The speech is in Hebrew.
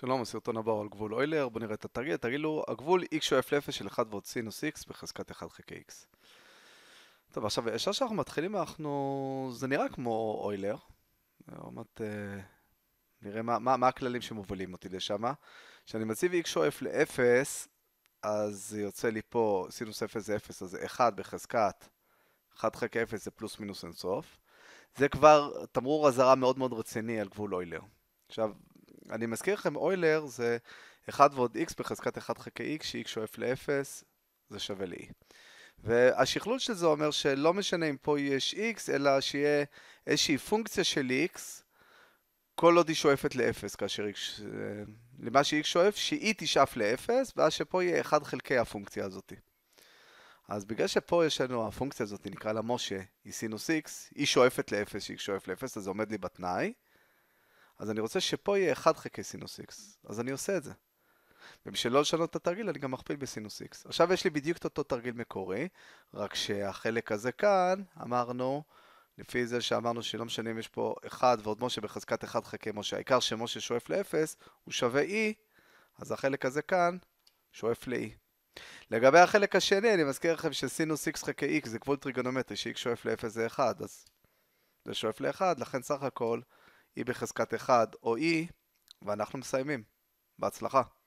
שלום, הסרטון הבא הוא על גבול אוילר, בואו נראה את התרגיל, לא, תרגיל הגבול x שואף ל-0 של 1 ועוד סינוס x בחזקת 1 חלקי x. טוב, עכשיו, ישר שאנחנו מתחילים, אנחנו... זה נראה כמו אוילר. עוד מעט אה, נראה מה, מה, מה הכללים שמובילים אותי לשם. כשאני מציב x שואף ל-0, אז זה יוצא לי פה סינוס 0 זה 0, אז 1 בחזקת 1 חלקי 0 זה פלוס מינוס אינסוף. זה כבר תמרור אזהרה מאוד מאוד רציני על גבול אוילר. עכשיו, אני מזכיר לכם, אוילר זה 1 ועוד x בחזקת 1 חלקי x, שx שואף ל-0, זה שווה ל-e. והשכלול של זה אומר שלא משנה אם פה יש x, אלא שיהיה איזושהי פונקציה של x, כל עוד היא שואפת ל-0, כאשר x... אה, למה שx שואף, שהיא תשאף ל-0, ואז שפה יהיה 1 חלקי הפונקציה הזאת. אז בגלל שפה יש לנו, הפונקציה הזאת נקרא לה משה, היא סינוס x, היא שואפת ל-0, שx שואף ל-0, אז זה עומד לי בתנאי. אז אני רוצה שפה יהיה 1 חלקי סינוס x, אז אני עושה את זה. ובשביל לא לשנות את התרגיל אני גם מכפיל בסינוס x. עכשיו יש לי בדיוק את אותו תרגיל מקורי, רק שהחלק הזה כאן, אמרנו, לפי זה שאמרנו שלא משנה אם יש פה 1 ועוד משה בחזקת 1 חלקי משה, העיקר שמשה שואף ל-0 הוא שווה e, אז החלק הזה כאן שואף ל-e. לגבי החלק השני, אני מזכיר לכם שסינוס x חלקי x זה גבול טריגונומטרי, ש-x שואף ל-0 זה 1, אז זה שואף ל-1, לכן סך הכל e בחזקת 1 או e, ואנחנו מסיימים. בהצלחה.